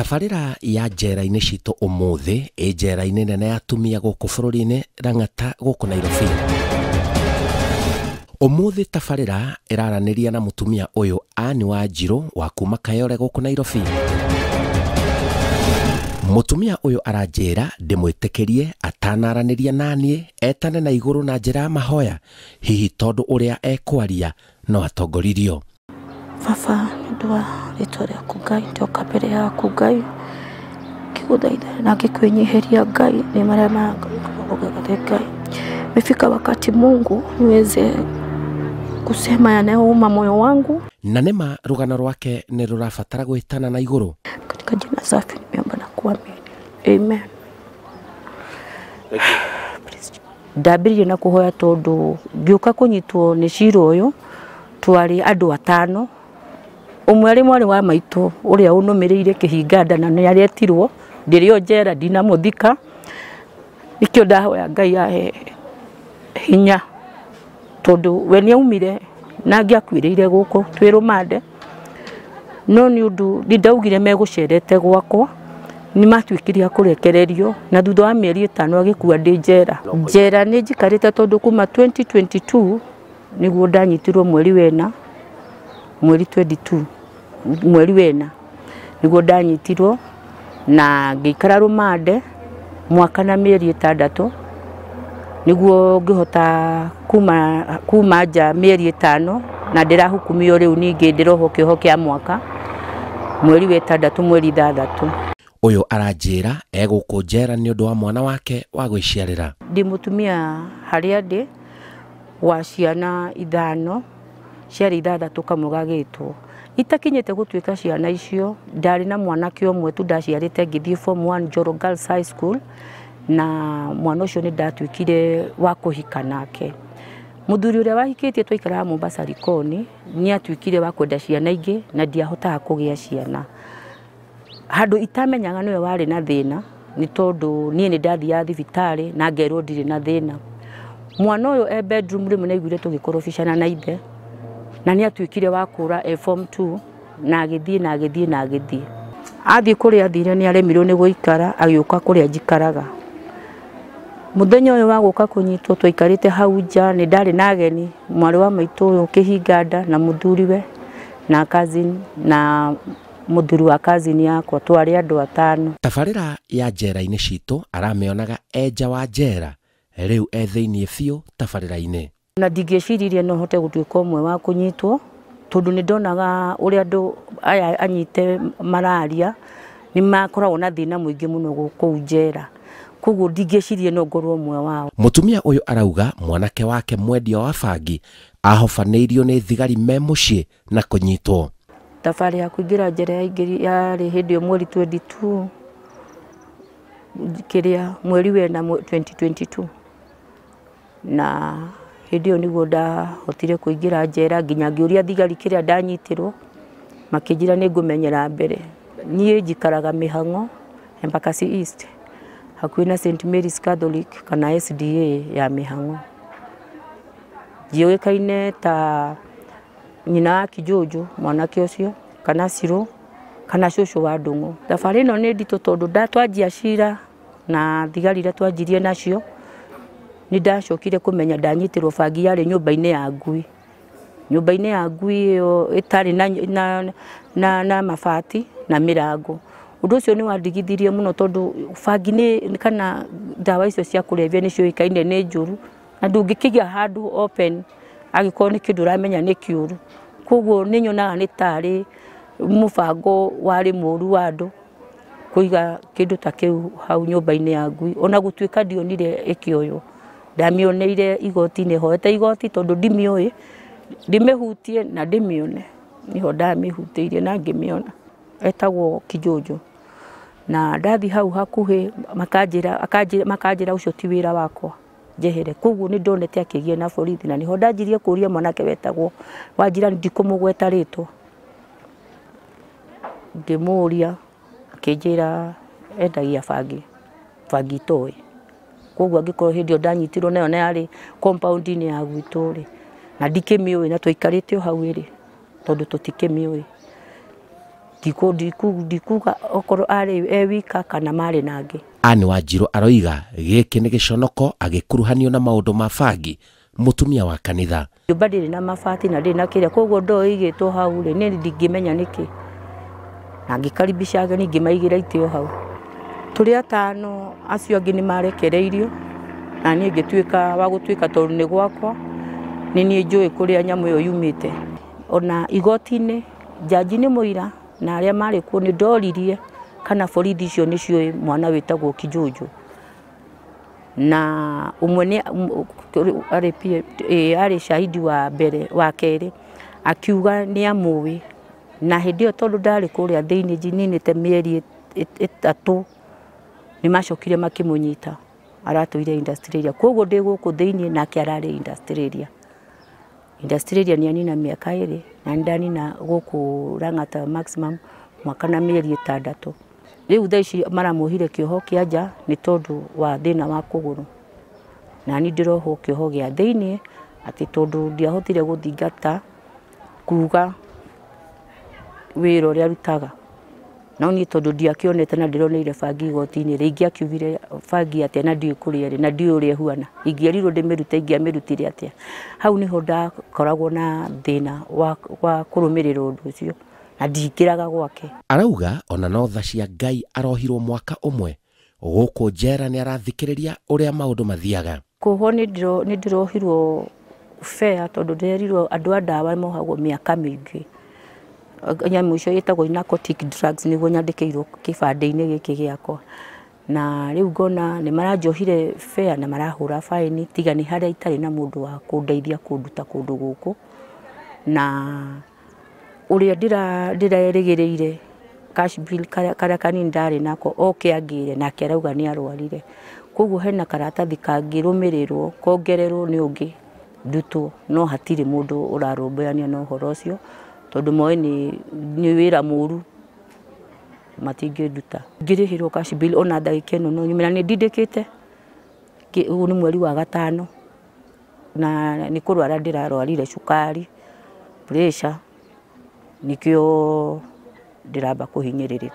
tabarĩra ya njera å må thä ä njera inä nene ya bå rå ri-inä rang'ata kå nairobi ä raranä ria na å yå ani wa njirũ wa kuma kayore gũkũ nairobi mũtumia ũyũ aranjĩra ndĩmwĩtĩkĩrie atanaranĩria naniĩ etane na rå na ra ya mahoya hihi rä a ekwaria no atongoririo Baba nä ndå kugai rä two rĩaku Ngai ndoka mbere yaku Ngai ngĩgũthaitha gai ngĩkwĩnyihĩria Ngai nĩ marĩa maragogethe Ngai imefika wakati Mungu niweze kusema yanayouma moyo wangu. Na nĩma rũgano rwake nĩ rũrabatara gwĩtana na igũrũ. Katika jina safi nimeomba na kuamini. Amen. ndambĩrĩirie na kuhoya tondũ ngĩũka kũnyitwo nĩ cira ũyũ twarĩ andũ atano umwe mwari wa maitũ ũrĩa ũnũmĩrĩire kĩhinganda na nĩ aretirwo jera o njera ndinamũthika nĩkĩo ya ngai ahe hinya tondũ we nĩ aumire na angĩakuĩrĩire gũkũ twĩ rũmande no nĩ ũndũ ndaugire megũcerete gwakwa nĩ matuĩkire akũrekererio na thutha wa mĩeri ĩtano agĩkua ndĩ njera njera nĩ njikarĩte tondũ kuma 2022 nĩguo ndanyitirwo mweri wena mweri 22 mweri wena niguo ndanyitirwo na ngiikara rumande mwaka na mieri itandatu niguo ngihota kuma kuma nja mieri itano na ndirahukumio riu ningi ndirohwo kioho kia mwaka mweri wetandatu itandatu mweri ithathatu uyu aranjira egukå njera nä å ndå wa mwana wake wa gwä ciarä ra ndä tumia harä a wa ciana ithano ciari ithathatu kamwe itakinyete itakinyĩte ciana icio ndari na mwanake ũmwe tu ndaciarite ngithie form 1 Njoro Girls High School na mwana ucio ni ndatuĩkire wa kũhika nake mũthuri ũrĩa wahikĩtie twaikaraga Mombasa Likoni nĩ atuĩkire wa kwenda ciana ingĩ na ndiahotaga kugia ciana handũ itamenyaga niwe wari na thĩna nĩ tondũ niĩ nĩ ndathiaga thibitari na ngerwo ndirĩ na thina mwana ũyũ e bedroom rimwe na nĩaiguire tugikorofishana na ithe na nä atuä wa kå ra e form 2 na agä thiä na agä thiä na agä thiä athiä kå rä athire nä aremirwo nä gå ikara agä å ka kå rä a njikaraga å yå wa guka kunyitwo twaikarite hau nja ni ndarä na ageni mwarä wa maitũ yå kä hinganda na thuriwe na na na thuri wa yakwa twarä andå atano ra ya njera-inĩ citũ arameonaga enja wa njera ethä e biå tabarä ra-inä na ndingĩeciririe no hote gũtuĩka ũmwe wa kũnyitwo tondũ nĩ ndonaga ũrĩa andũ aya anyite mararia nĩ makoragwo na thĩna mũingĩ mũno kũu njera koguo ndingĩcirie no ngorwo ũmwe wao mũtumia ũyũ arauga mwanake wake mwendia wa bangi ahobanĩirio nĩ thigari me mũciĩ na kũnyitwo thabarĩ ya kũingĩra njera yarĩ hĩndĩ ĩyo mweri 22 kĩrĩa mweri wena 2022 na hindi iyo niguo ndahotire kuingira njera nginya ngiuria thigari kiria ndanyitirwo makinjira ni ngumenyera mbere nie njikaraga mihango Embakasi East hakuhi na St Mary's Catholic kana SDA ya mihango jiuikaine ta nyina wa kijuju mwanake ucio kana ciru kana cucu wa ndungu thabari ino ni nditu tondu ndatwanjia cira na thigari iria twanjirie nacio ni ndacokire kumenya ndanyitirwo bangi yarĩ nyũmba-inĩ ya ngui nyũmba-inĩ ya ngui ĩyo ĩtarĩ na, na, na, na mafati na mĩrango ũndũ ũcio nĩ wandigithirie mũno tondũ bangi nĩ kana ndawa icio cia kũrebia nĩ ciũĩkaine nĩ njũru na ndũngĩkĩgia handũ open angĩkorwo nĩ kĩndũ ũramenya nĩ kĩũru koguo nĩ nyonaga nĩ tarĩ mũbango warĩ mũru wa andũ kũiga kĩndũ ta kĩu hau nyũmba-inĩ ya ngui ona gũtuĩka ndionire ĩkĩoywo ndamioneire igoti nä hoete igoti tondå ndimä å ä ndimä hutie na ndimä one nä ho ndamä hutä irie na ngä mä ona etagwo kijojo na ndathi hau hakuhä makanjä ra å cio ti wä ra wakwa njehere koguo ni ndonete akä gia na borithi na nä ho ndanjirie kå ria mwanake wetagwo wanjira ndikå må gweta rä two ngä må ria akä njä ra endagia bangi bangi itoä koguo angikorwo hindi ndanyitirwo nayo na yarĩ compound ni ya gwitũ ri na uyi na twaikarĩte o hau ĩrĩ tondũ tũtikĩmĩũĩ ndikuga okorwo ari e wika kana mari na ani ani wanjirũ aroiga gĩkĩ ni gĩconoko agikuruhanio na maũndũ ma bangi mũtumia wa kanitha nyũmba ndĩrĩ na mabati na ndĩrĩ na kĩrĩa koguo ndo ĩigĩtwo hau ri ni ndingimenya niki na ngĩkaribica ageni ngĩmaigĩra itĩ o hau tå atano acio angä nä marekereirio na ni ngä tuä ka wa gå tuä ka tondå nä gwakwa ni niä njå ä kå rä a nyamå ä yo yumä te ona igoti-inä njanji nä må ira na arä a marä ni nä ndoririe kana borithi icio nä cio mwana wä tagwo na umwe e, ari shahidi wa mbere wa kerä akiuga nä amuwi na hä ndä ä yo tondå ndarä kå rä a thä inä te mä eri nimacokire makimunyita aratwire industriria koguo ndi guku thiini nake arari industriria industriria anina miaka iri na na guku rangata maximum mwaka na mieri itandatu riu thaa ici maramuhire kioho kia nja ni tondu wa thina wa kuguru nani ndirohwo kioho gia thiini ati tondu ndiahotire guthingata kuga wiro uria arutaga no ni tondu ndiakionete na ndironeire bangi igoti-ini ri ingiakiugire bangi atia na ndiui kuria ri na ndiui uria huana ingierirwo ndimirute ingiamirutire atia hau niho ndakoragwo na thina wa, wa kurumirira undu ucio na ndingiraga gwake arauga ona no tha cia ngai arohirwo mwaka umwe guku njera nä arathikärä uria maundu mathiaga kuhwo nä ndirohirwo fair tondå nderirwo andå a ndawa mohagwo mä aka mä ingä nyamå icio ĩtagwo narcotic drugs nĩguo nyandĩkĩirwo kĩbandĩ-inĩ giki gĩakwa na riu ngona ni maranjohire fair na marahura baĩni tiga ni harĩa itari na mundu wa kũndeithia kũnduta kundu guku na ndira ndĩrerĩgĩrĩire cash bill karĩa kanini ndarĩ nako oke angĩre nake arauga ni arwarire koguo hena karatathi kangĩrũmĩrĩrwo kongererwo ni ungi ndutwo no hatirĩ mundu ũrarũmbũyania na ũhoro ũcio tondå moä nä wä ra må ru matingä nduta ngä rä hä rwo bill ona ndagika ä no nyumira ni ndindikite uyu nä mweri wa gatano na nä kå ni ndä rarwarire cukari pressure nikio ndiramba rä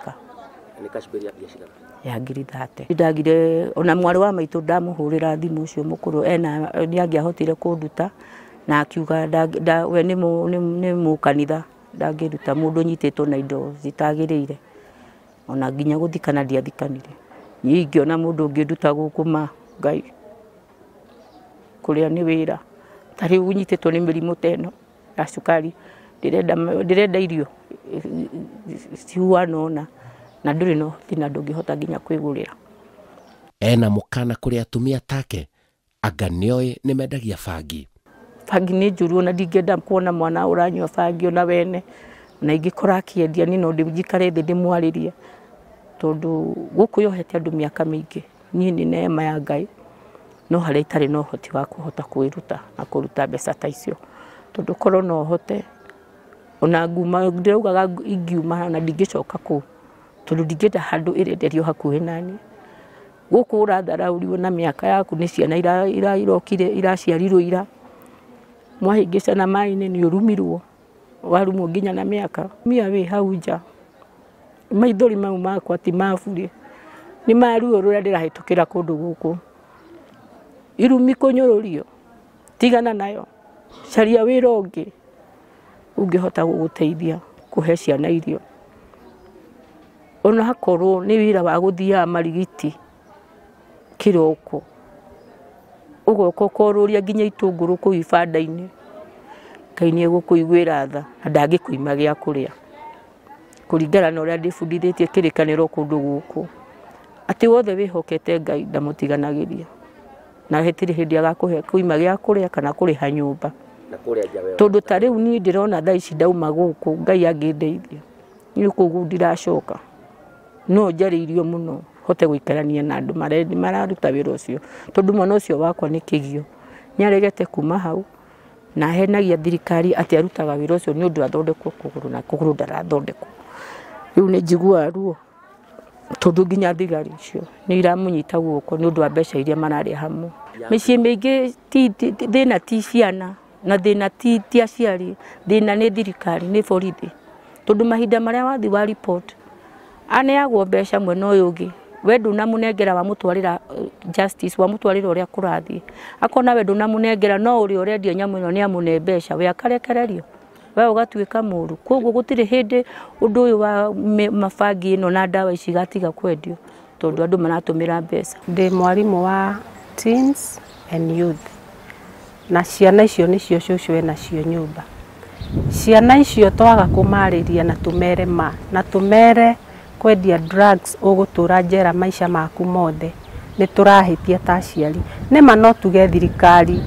ya ngiri thate ndagire ona mwarä wa maitå ndamå hå rä ra thimå å cio må kå rå ena nä angä ahotire kå nduta na akiuga we nä kanitha ndangä ruta må ndå two na indo ire ona nginya gå thikana ndiathikanire niĩ ona må ndå å ngä nduta gå ma ngai kå rä a nä wä ra tarä u nyitä two nä mä rimå teno ya cukari ndä renda irio cihuana ona na ndå rä no thina ndå ngä hota nginya kwä gå rä ra ena må kana kå rä atumia take anga nä oä nä mendagia bangi bangi nä njå ru ona ndingenda kuona mwana uranyua bangi ona wene na ingikora akiendia ni no njikare thä ndämwarä tondu guku yohete andu miaka mingi nie ni neema ya ngai no haria itari na uhoti wa hota kuhota kwiruta na ruta mbeca ta icio tondu korwo no hote ona nguma ndiraugaga ingiuma na ndingicoka kuu tondu ndingenda handu irenderio hakuhi nani guku uratharauriwo na miaka yaku ni ciana irokire iraciarirwo ira, ira, ira, ira, ira, ira, ira, ira, ira mwahingica na maä ni nä å rumirwo warumwo nginya na mä mia wä hau nja maithori mau makwa ti maburä nä maruo rå rä a ndä rahä tå kä ra kå ndå gå kå irumi kå nyå rå rio tigana nayo caria wä ra å ngä ũngä hota gå teithia kå he ciana irio ona hakorwo nä wä ra wa gå thiaga marigiti kä roko ugoka ũkoruria nginya itũngũrũ kũu ibanda-inĩ Ngai nĩ egũkũiguĩra tha na ndangĩkũima gĩa kũrĩa kũringana na ũrĩa ndĩbundithĩtie kĩrĩkanĩro kũndũ gũkũ atĩ wothe wĩhokete Ngai ndamũtiganagĩria na hetirĩ hĩndĩ agakũhe kũima gĩa kũrĩa kana kũrĩha nyũmba tondũ ta rĩu niĩ ndĩrona thaa ici ndauma gũkũ Ngai angĩndeithia niĩ kũu ndiracoka no njarĩirio no hote guikarania na andu mare ni mararuta wiro ucio tondu mwana ucio wakwa ni kigio niaregete kuma hau na henagia thirikari ati arutaga wiro ucio ni undu athondekwo kuguru na kuguru ndarathondekwo riu ni njiguaga ruo tondu nginya thigari icio ni iramunyita guko ni undu wa mbeca iria mararehamwo mĩciĩ mĩingĩ thĩna ti ciana na thina ti ti aciari thina ni thirikari ni borithi tondu mahinda maria wathi wa report aneagwo mbeca mwena ũyũ ũngĩ we wa mutwarira uh, justice wamũtwarĩra ũrĩa kũrathiĩ akona we munengera no ũrĩa ũrendio nyamu ino ni amune mbeca we akarekererio we ũgatuĩka mũru koguo gutire hinde undu uyu wa mabangi ino na dawa ici igatiga kwendio tondũ andu maratũmĩra mbeca ndi mwarimũ wa teens and youth na ciana icio nĩcio cũcũ enacio nyumba ciana icio twaga kumariria na ma na tumere kwendia drugs ugutura njera maisha maku mothe nä tå ta aciari nä ma no tuge thirikari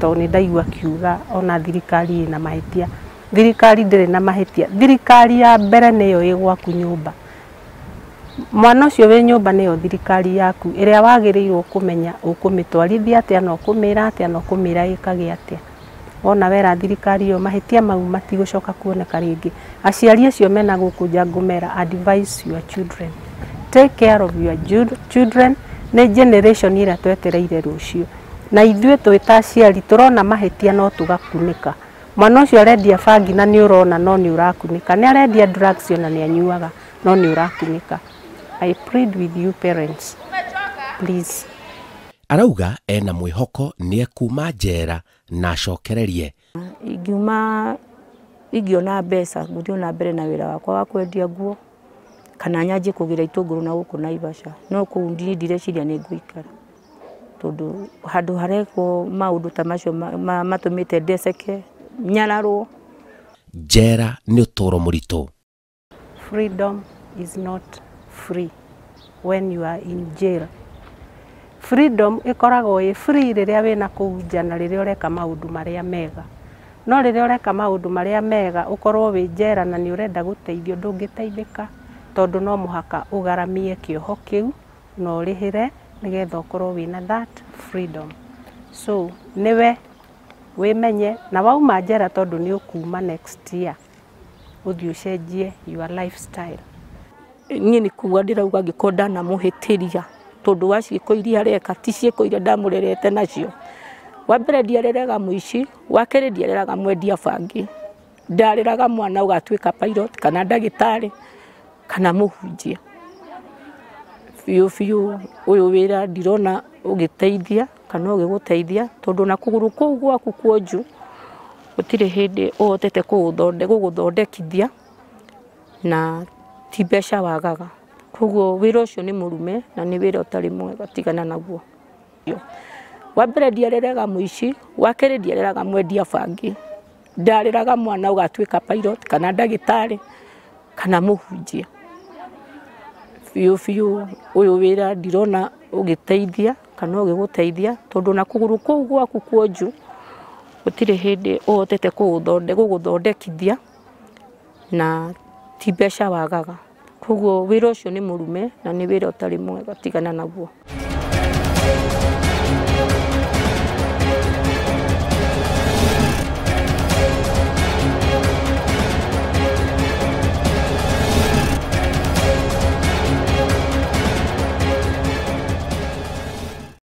tondå nä ndaigua kiuga ona thirikari ä na mahitia thirikari ndä na mahitia thirikari ya mbere nä yo ä gwaku nyå mba mwana ũcio wĩ nyũmba yo thirikari yaku iria wagĩrĩirwo kumenya ukumitwarithia atia na ũkũmĩra atia na ũkũmĩra ĩkage atĩa wona wera thirikari yo mahitia mau matigucoka kuoneka ringi aciari acio mena guku nja ngumera advise your children take care of your children ne generation ira twetereire rucio na ithuä twita aciari turona mahitia no tugakunika mwana ucio cio arendia bangi na ni urona no ni urakunika ni ka nä arendia drugs ona ni anyuaga no ni urakunika I plead with you parents please arauga ena mwihoko ekuma njera na acokererie ingiuma ingiona mbeca nguthii na mbere na wira wakwa wa kwendia nguo kana nyanjie kugira itunguru na guku Naivasha no kuu ndini ndireciria ni nguikara tondu handu harekwo maundu ta macio matumite ndeceke nyararwo njera ni uturo murito freedom is not free when you are in jail freedom ikoragwo i free riria wina kuunja na riria ureka maundu maria mega no riria ureka maundu maria mega ukorwo wi jera na ni urenda guteithio ndungiteithika tondu no muhaka ugaramie kioho kiu na urihire nigetha ukorwo wina that freedom so niwe wimenye na wauma jera tondu ni ukuma next year uthi ucenjie your lifestyle niĩ nĩ kuga ndĩrauga ngĩkorwo ndanamũhĩtĩria tondu wa ciiko iria areka ti ciiko iria ndamurerete nacio wa mbere ndiareraga muici wa keri ndiareraga mwendia bangi ndareraga mwana ugatuika pilot kana ndagitari kana muhunjia biå biå å yå wä ra ndirona å gä teithia kana å gä gå teithia tondå na kå gå rå kå u gwaku kuonju gå tirä hä ndä å hotete gå gå thondekithia na ti mbeca wagaga koguo wira ucio ni murume na ni wira utari mwega tigana naguo wa mbere ndiareraga muici wa keri ndiareraga mwendia bangi ndareraga mwana ugatuika pilot kana ndagitari kana muhunjia biå biå å yå wä ra ndirona å gä teithia kana å gä gå teithia tondå na kå gå kå u gwaku kuonju gå tirä hä ndä å hotete gå gå thondekithia na ti mbeca wagaga koguo wira ucio ni murume na ni wira utari mwega tigana naguo